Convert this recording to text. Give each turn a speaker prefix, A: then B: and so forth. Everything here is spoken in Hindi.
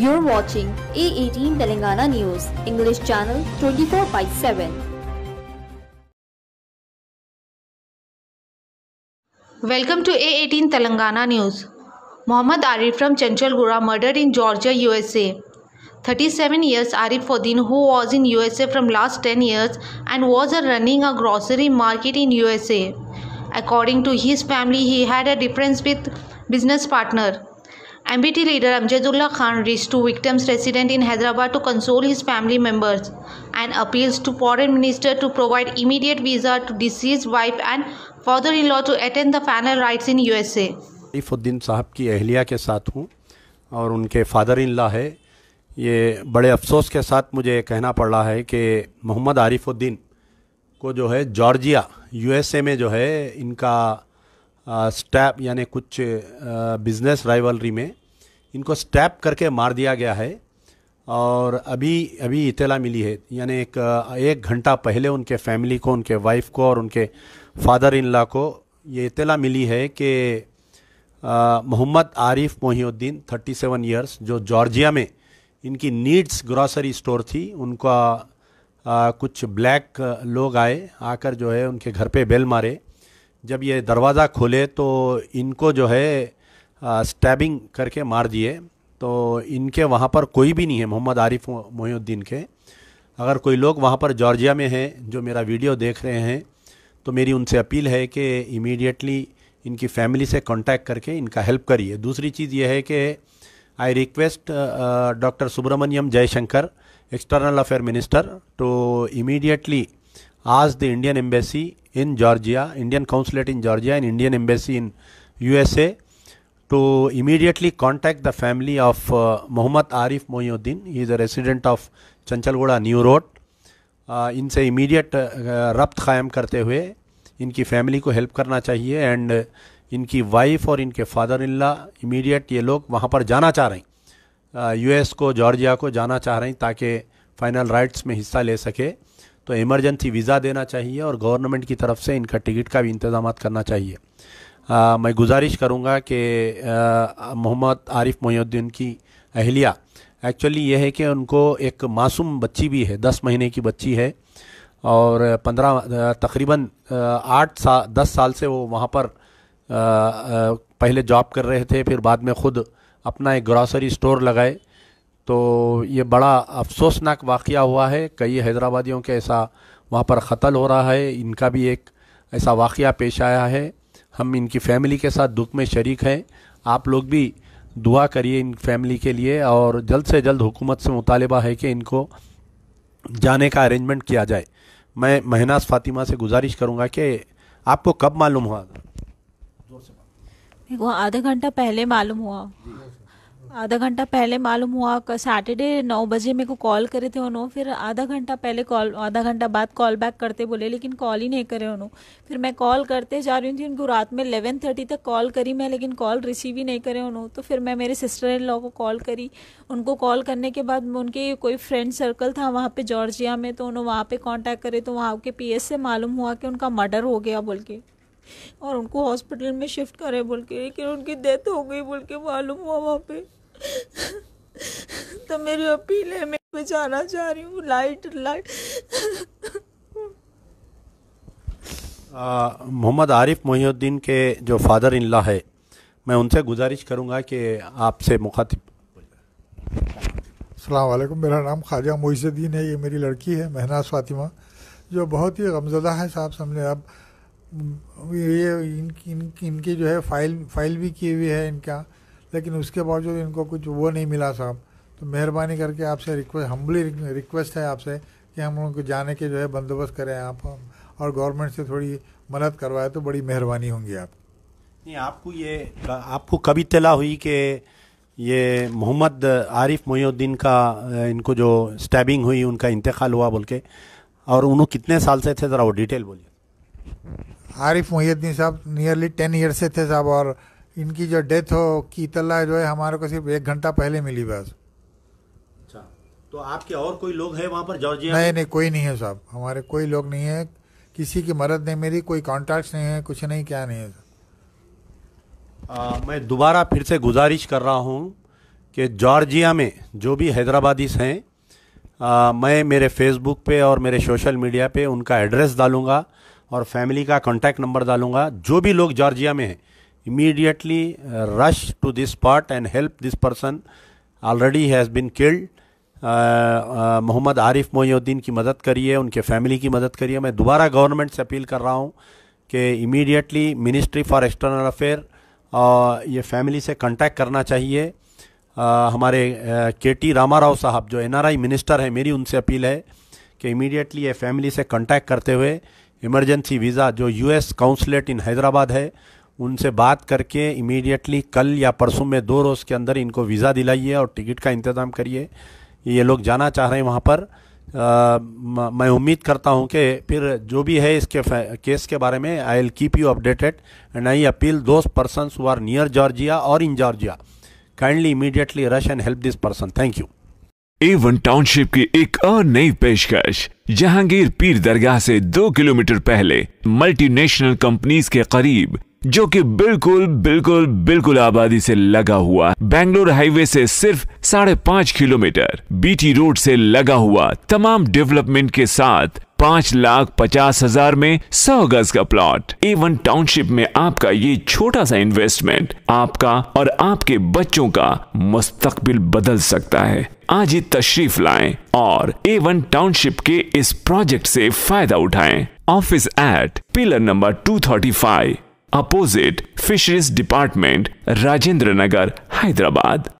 A: You're watching A18 Telangana News, English channel 24 by 7. Welcome to A18 Telangana News. Mohammad Arif from Chanchalgura murdered in Georgia, USA. 37 years Arif Fodin who was in USA from last 10 years and was running a grocery market in USA. According to his family, he had a difference with business partner. MBT leader Amjedullah Khan reach to victims resident in Hyderabad to console his family members and appeals to foreign minister to provide immediate visa to deceased wife and father in law to attend the final rites in USA
B: Asefuddin Sahab की अहलिया के साथ हूँ और उनके फादर इन लॉ है ये बड़े अफसोस के साथ मुझे कहना पड़ रहा है कि मोहम्मद आरिफुद्दीन को जो है जॉर्जिया यू एस ए में जो है इनका स्टैप यानी कुछ बिजनेस राइवलरी में इनको स्टैप करके मार दिया गया है और अभी अभी इतला मिली है यानी एक एक घंटा पहले उनके फैमिली को उनके वाइफ को और उनके फादर इन ला को ये इतला मिली है कि मोहम्मद आरिफ मोहिउद्दीन 37 ईयर्स जो जॉर्जिया में इनकी नीड्स ग्रॉसरी स्टोर थी उनका आ, कुछ ब्लैक लोग आए आकर जो है उनके घर पे बेल मारे जब ये दरवाज़ा खोले तो इनको जो है स्टैबिंग करके मार दिए तो इनके वहाँ पर कोई भी नहीं है मोहम्मद आरिफ मोहुद्दीन के अगर कोई लोग वहाँ पर जॉर्जिया में हैं जो मेरा वीडियो देख रहे हैं तो मेरी उनसे अपील है कि इमीडिएटली इनकी फैमिली से कांटेक्ट करके इनका हेल्प करिए दूसरी चीज़ ये है कि I request doctor Subrahmanyam Jaishankar external affair minister to immediately ask the Indian embassy in Georgia, Indian consulate in Georgia and Indian embassy in USA to immediately contact the family of uh, Muhammad Arif Moyuddin. He is a resident of Chanchalgoda New Road. Uh, इनसे इमीडिएट रब्त क़ायम करते हुए इनकी फैमिली को हेल्प करना चाहिए एंड इनकी वाइफ और इनके फादर इन ला इमीडिएट ये लोग वहाँ पर जाना चाह रहे हैं यूएस को जॉर्जिया को जाना चाह रहे हैं ताकि फ़ाइनल राइट्स में हिस्सा ले सके तो इमरजेंसी वीज़ा देना चाहिए और गवर्नमेंट की तरफ से इनका टिकट का भी इंतजाम करना चाहिए आ, मैं गुजारिश करूँगा कि मोहम्मद आरिफ मोहुद्दीन की अहलिया एक्चुअली यह है कि उनको एक मासूम बच्ची भी है दस महीने की बच्ची है और पंद्रह तकरीबन आठ साल दस साल से वो वहाँ पर आ, आ, पहले जॉब कर रहे थे फिर बाद में ख़ुद अपना एक ग्रॉसरी स्टोर लगाए तो ये बड़ा अफसोसनाक वाक़ हुआ है कई हैदराबादियों के ऐसा वहाँ पर कतल हो रहा है इनका भी एक ऐसा वाक़ पेश आया है हम इनकी फैमिली के साथ दुख में शरीक हैं आप लोग भी दुआ करिए इन फैमिली के लिए और जल्द से जल्द हुकूमत से मुतालबा है कि इनको जाने का अरेंजमेंट किया जाए मैं महनाज फातिमा से गुजारिश करूँगा कि आपको कब मालूम हुआ
A: देखो आधा घंटा पहले मालूम हुआ आधा घंटा पहले मालूम हुआ सैटरडे नौ बजे मेरे को कॉल करे थे उन्होंने फिर आधा घंटा पहले कॉल आधा घंटा बाद कॉल बैक करते बोले लेकिन कॉल ही नहीं करे उन्होंने फिर मैं कॉल करते जा रही थी उनको रात में एलेवन थर्टी तक कॉल करी मैं लेकिन कॉल रिसीव ही नहीं करे उन्होंने तो फिर मैं मेरे सिस्टर इन लॉ को कॉल करी उनको कॉल करने के बाद उनके कोई फ्रेंड सर्कल था वहाँ पर जॉर्जिया में तो उन्होंने वहाँ पर कॉन्टैक्ट करे तो वहाँ के पी से मालूम हुआ कि उनका मर्डर हो गया बोल के और उनको हॉस्पिटल में शिफ्ट करें बोल के लेकिन उनकी डेथ हो गई बोल के मालूम हुआ वहाँ पर तो मेरी अपील है मैं जाना चाह रही हूँ लाइट लाइट
B: मोहम्मद आरिफ मोहिउद्दीन के जो फादर इन ला है मैं उनसे गुजारिश करूँगा कि आपसे मुखातिब
A: अलैक्म मेरा नाम ख्वाजा मोइसुद्दीन है ये मेरी लड़की है महनाज फातिमा जो बहुत ही गमजदा है साहब सामने अब ये इन, इन, इनकी जो है फाइल फाइल भी की हुई है इनका लेकिन उसके बावजूद इनको कुछ वो नहीं मिला साहब तो मेहरबानी करके आपसे रिक्वेस्ट हम्बली रिक्वेस्ट है आपसे कि हम लोगों को जाने के जो है बंदोबस्त करें आप और गवर्नमेंट से थोड़ी मदद करवाए तो बड़ी मेहरबानी होंगी
B: आप नहीं आपको ये आपको कभी इतला हुई कि ये मोहम्मद आरिफ मोहुद्दीन का इनको जो स्टैबिंग हुई उनका इंतकाल हुआ बोल के और उन्होंने कितने साल से थे ज़रा वो डिटेल बोलिए
A: आरिफ मोहुद्दीन साहब नियरली टेन ईयर से थे साहब और इनकी जो डेथ हो की इतला जो है हमारे को सिर्फ एक घंटा पहले मिली बस
B: अच्छा तो आपके और कोई लोग है वहाँ पर जॉर्जिया नहीं नहीं
A: कोई नहीं है साहब हमारे कोई लोग नहीं है किसी की मदद नहीं मेरी कोई कॉन्टैक्ट नहीं है कुछ नहीं क्या नहीं है
B: आ, मैं दोबारा फिर से गुजारिश कर रहा हूँ कि जॉर्जिया में जो भी हैदराबादीस हैं आ, मैं मेरे फेसबुक पे और मेरे सोशल मीडिया पे उनका एड्रेस डालूंगा और फैमिली का कॉन्टैक्ट नंबर डालूंगा जो भी लोग जॉर्जिया में हैं immediately uh, rush to this spot and help this person already has been killed Mohammad Arif मोयुद्दीन की मदद करिए उनके फैमिली की मदद करिए मैं दोबारा गवर्नमेंट से अपील कर रहा हूँ कि immediately ministry for external affair ये फैमिली से कांटेक्ट करना चाहिए आ, uh, हमारे के टी रामा राव साहब जो एनआरआई मिनिस्टर हैं मेरी उनसे अपील है कि इमीडिएटली ये फैमिली से कांटेक्ट करते हुए इमरजेंसी वीज़ा जो यूएस काउंसलेट इन हैदराबाद है उनसे बात करके इमीडिएटली कल या परसों में दो रोज़ के अंदर इनको वीज़ा दिलाइए और टिकट का इंतज़ाम करिए ये लोग जाना चाह रहे हैं वहाँ पर आ, मैं उम्मीद करता हूँ कि फिर जो भी है इसके केस के बारे में I will keep you updated and I appeal those person who are near Georgia और in Georgia kindly immediately rush and help this person thank you
C: Avon township की एक और नई पेशकश जहांगीर पीर दरगाह से दो किलोमीटर पहले मल्टीनेशनल कंपनीज के करीब जो कि बिल्कुल बिल्कुल बिल्कुल आबादी से लगा हुआ बेंगलोर हाईवे से सिर्फ साढ़े पांच किलोमीटर बीटी रोड से लगा हुआ तमाम डेवलपमेंट के साथ पांच लाख पचास हजार में सौ गज का प्लॉट ए वन टाउनशिप में आपका ये छोटा सा इन्वेस्टमेंट आपका और आपके बच्चों का मुस्तकबिल बदल सकता है आज ही तशरीफ लाएं और ए वन टाउनशिप के इस प्रोजेक्ट से फायदा उठाएं office at pillar number two thirty five opposite fisheries department Rajendra Nagar Hyderabad